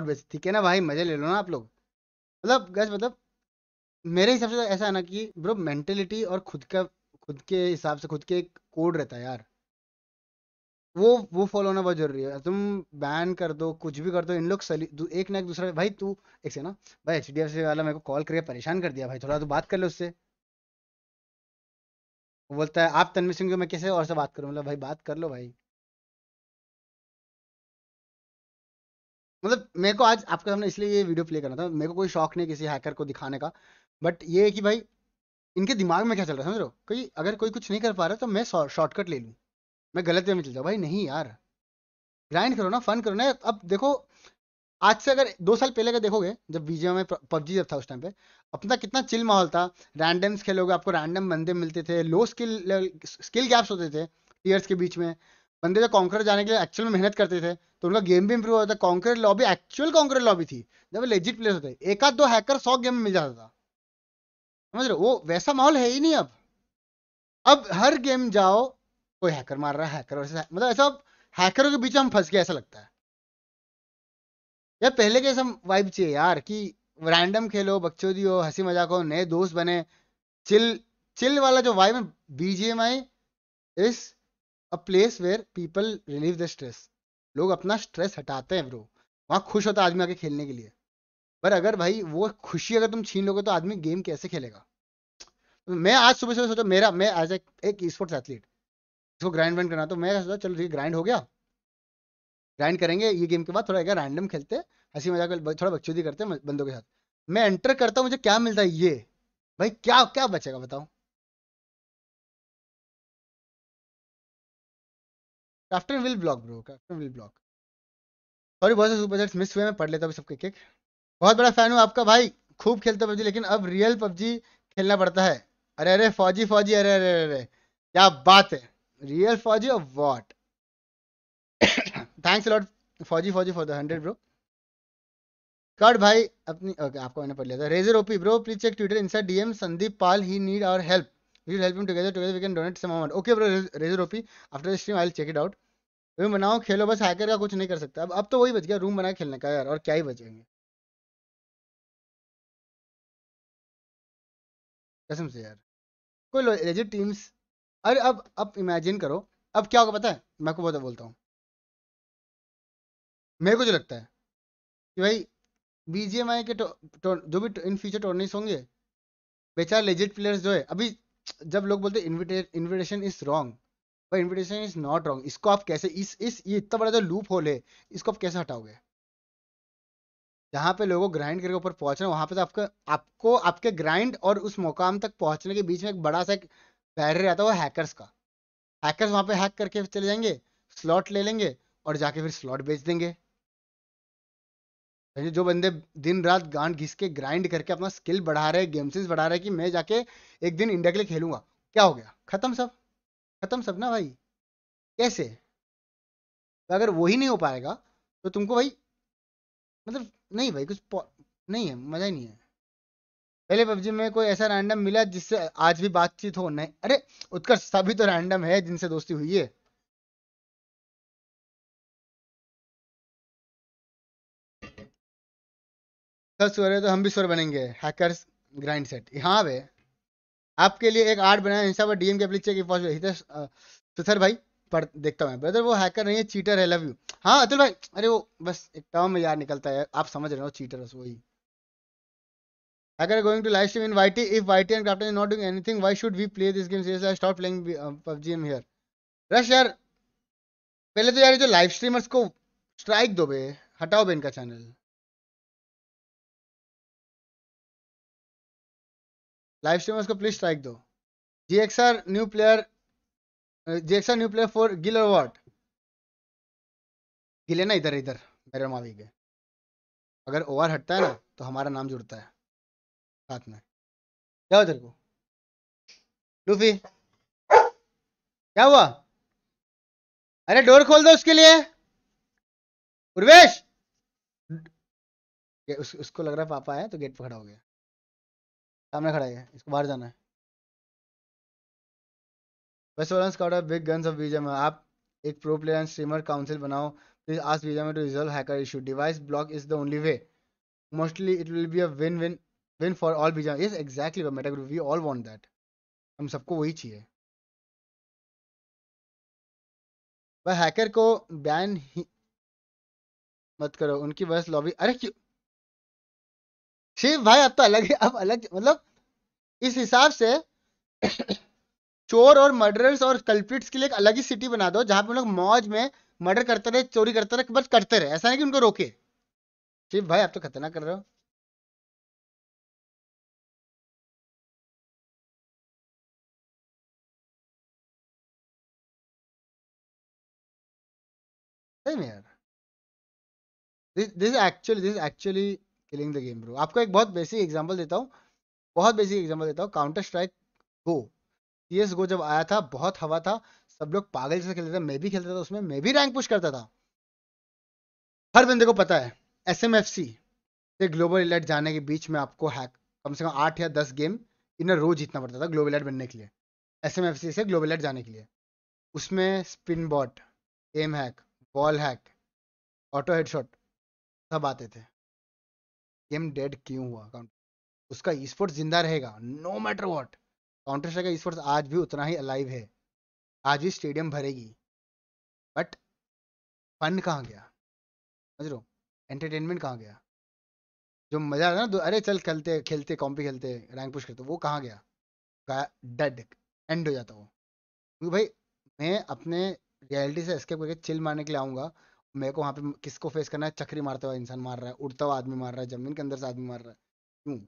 और बेच ठीक है ना भाई मजे ले लो ना आप लोग मतलब गैस मतलब मेरे हिसाब से तो ऐसा है ना कि ब्रो मेंटेलिटी और खुद का खुद के हिसाब से खुद के एक कोड रहता है यार वो वो फॉलो होना बहुत जरूरी है तुम बैन कर दो कुछ भी कर दो इन लोग एक ना एक दूसरा भाई तू एक से ना भाई एच डी एफ सी वाला मेरे को कॉल करके परेशान कर दिया भाई थोड़ा तो बात कर लो उससे वो बोलता है आप तनवीर सिंह को मैं कैसे और से बात करूँ मतलब भाई बात कर लो भाई मतलब मेरे को आज आपके सामने इसलिए ये वीडियो प्ले करना था मेरे को कोई शौक नहीं किसी हैकर को दिखाने का बट ये है कि भाई इनके दिमाग में क्या चल रहा है समझ रहे कोई अगर कोई कुछ नहीं कर पा रहा तो मैं शॉर्टकट ले लूँ मैं गलत वे में चल जाऊँ भाई नहीं यार ग्राइंड करो ना फन करो ना अब देखो आज से अगर दो साल पहले का देखोगे जब बीजे में पबजी जब था उस टाइम पे अपना कितना चिल माहौल था रैंडम्स खेलोगे आपको रैंडम बंदे मिलते थे लो स्किल स्किल गैप्स होते थे टीयर्स के बीच में बंदे जो कॉन्क्रेट जाने के लिए एक्चुअल में मेहनत करते थे तो उनका गेम भी इंप्रूव होता था concrete lobby actual concrete lobby थी जब लेजिट प्लेस होते एक आध दो हैकर सौ गेम में मिल जाता था समझ रहे वो वैसा माहौल है ही नहीं अब अब हर गेम जाओ कोई हैकर मार रहा है हैकर मतलब ऐसा अब हैकरों के बीच हम फंस गए ऐसा लगता है यार पहले के सब वाइब चाहिए यार कि रैंडम खेलो बच्चों दियो हंसी मजाक हो नए दोस्त बने चिल चिल वाला जो वाइब है I is a place where people relieve the stress लोग अपना स्ट्रेस हटाते हैं ब्रो वहाँ खुश होता आदमी आके खेलने के लिए पर अगर भाई वो खुशी अगर तुम छीन लोगे तो आदमी गेम कैसे खेलेगा तो मैं आज सुबह सुबह सोचा मेरा मैं एज एक स्पोर्ट्स एथलीट इसको ग्राइंड वाइंड करना तो मैं सोचा चलो ठीक ग्राइंड हो गया ग्राइंड करेंगे ये गेम के बाद थोड़ा रैंडम खेलते हंसी मजाक थोड़ा बच्चों करते बंदों के साथ मैं एंटर करता हूँ मुझे क्या मिलता है ये भाई क्या क्या बचेगा बताओ captain will block bro captain will block sorry बहुत से सुपरचैट्स मिस हुए मैं पढ़ लेता हूँ सबके किक बहुत बड़ा फैन हूँ आपका भाई खूब खेलता पबजी लेकिन अब रियल पबजी खेलना पड़ता है अरे अरे फौजी फौजी अरे अरे अरे, क्या बात है रियल फौजी और what thanks lot Fauji Fauji for the hundred bro cut भाई अपनी ओके आपको मैंने पढ़ लिया था razor OP bro please check Twitter inside DM Sandeep Pal he need our help Please help him together. Together we can donate some amount. Okay bro, raise your OP. After the stream I'll check it out. Room बनाओ खेलो बस hacker का कुछ नहीं कर सकता अब अब तो वही बच गया रूम बना खेलने का यार और क्या ही बचेंगे कसम से यार कोई लेजिट टीम्स अरे अब अब इमेजिन करो अब क्या होगा पता है मैं को बता बोलता हूँ मेरे को जो लगता है कि भाई बीजेएमआई के टो, टो, जो भी इन फ्यूचर टोर्नीस होंगे बेचारे लेजिट प्लेयर्स जो है अभी जब लोग बोलते इन्विटेशन इज रॉन्ग भाई इन्विटेशन इज नॉट रॉन्ग इसको आप कैसे इस इस ये इतना बड़ा जो लूप होल है इसको आप कैसे हटाओगे जहाँ पे लोगों ग्राइंड करके ऊपर पहुंचना वहां पे तो आपका आपको आपके ग्राइंड और उस मुकाम तक पहुंचने के बीच में एक बड़ा सा एक बैरियर आता है वो हैकर्स का हैकर्स वहां पे हैक करके चले जाएंगे स्लॉट ले लेंगे और जाके फिर स्लॉट बेच देंगे तो जो बंदे दिन रात गांड घिस के ग्राइंड करके अपना स्किल बढ़ा रहे गेम सेंस बढ़ा रहे कि मैं जाके एक दिन इंडिया के लिए खेलूंगा क्या हो गया खत्म सब खत्म सब ना भाई कैसे तो अगर वही नहीं हो पाएगा तो तुमको भाई मतलब नहीं भाई कुछ नहीं है मजा ही नहीं है पहले पबजी में कोई ऐसा रैंडम मिला जिससे आज भी बातचीत हो नहीं अरे उत्कर्ष सभी तो रैंडम है जिनसे दोस्ती हुई है सब स्वर है तो हम भी स्वर बनेंगे हैकर्स ग्राइंड सेट यहाँ पे आपके लिए एक आर्ट बनाया इंस्टा पर डीएम के पीछे की पॉसिबल हितेश सुथर भाई पढ़ देखता हूँ ब्रदर वो हैकर नहीं है चीटर है लव यू हाँ अतुल भाई अरे वो बस एक टर्म में यार निकलता है आप समझ रहे हो चीटर बस वही अगर going to live stream in YT if YT and captain is not doing anything why should we play this game seriously stop playing PUBG am here rush यार पहले तो यार जो लाइव स्ट्रीमर्स को स्ट्राइक दो बे हटाओ बे इनका चैनल लाइव स्ट्रीमर्स को प्लीज स्ट्राइक दो G X R new player G X R new player for गिल और वॉट गिले ना इधर इधर मेरे मावी के अगर ओवर हटता है ना तो हमारा नाम जुड़ता है साथ में क्या उधर को लूफी क्या हुआ अरे डोर खोल दो उसके लिए उर्वेश उस, उसको लग रहा है पापा है तो गेट पर खड़ा हो गया सामने खड़ा है इसको बाहर जाना है वैसे बैलेंस कॉट है बिग गन्स ऑफ में आप एक pro player and streamer council बनाओ please ask me to resolve hacker issue device block is the only way mostly it will be a win win win for all बीजेम yes exactly meta group we all want that हम सबको वही चाहिए वह hacker को ban ही मत करो उनकी बस लॉबी अरे क्यों शिव भाई अब तो अलग है अब अलग मतलब इस हिसाब से चोर और मर्डरर्स और कल्प्रिट्स के लिए एक अलग ही सिटी बना दो जहां पे लोग मौज में मर्डर करते रहे चोरी करते रहे बस करते रहे ऐसा नहीं कि उनको रोके शिव भाई आप तो खतरनाक कर रहे हो नहीं यार this this actually this actually killing the game bro आपको एक बहुत बेसिक एग्जांपल देता हूँ बहुत बेसिक एग्जांपल देता हूँ counter strike go C S go जब आया था बहुत हवा था सब लोग पागल से खेलते थे मैं भी खेलता था उसमें मैं भी रैंक पुश करता था हर बंदे को पता है एस एम एफ सी से ग्लोबल इलेट जाने के बीच में आपको हैक कम से कम आठ या दस गेम इन रोज जीतना पड़ता था ग्लोबल इलेट बनने के लिए एस एम एफ सी से ग्लोबल इलेट जाने के लिए उसमें spin bot aim hack wall hack auto headshot सब आते थे गेम डेड क्यों हुआ उसका स्पोर्ट्स जिंदा रहेगा no matter what counter strike का स्पोर्ट्स आज भी उतना ही अलाइव है आज भी स्टेडियम भरेगी बट फन कहाँ गया समझ लो एंटरटेनमेंट कहाँ गया जो मजा आता ना अरे चल खेलते खेलते कॉम्पी खेलते रैंक पुश करते वो कहाँ गया डेड एंड हो जाता वो क्योंकि भाई मैं अपने रियलिटी से एस्केप करके चिल मारने के लिए आऊँगा मेरे को वहां पे किसको फेस करना है चक्री मारता हुआ इंसान मार रहा है उड़ता हुआ आदमी मार रहा है जमीन के अंदर से आदमी मार रहा है क्यों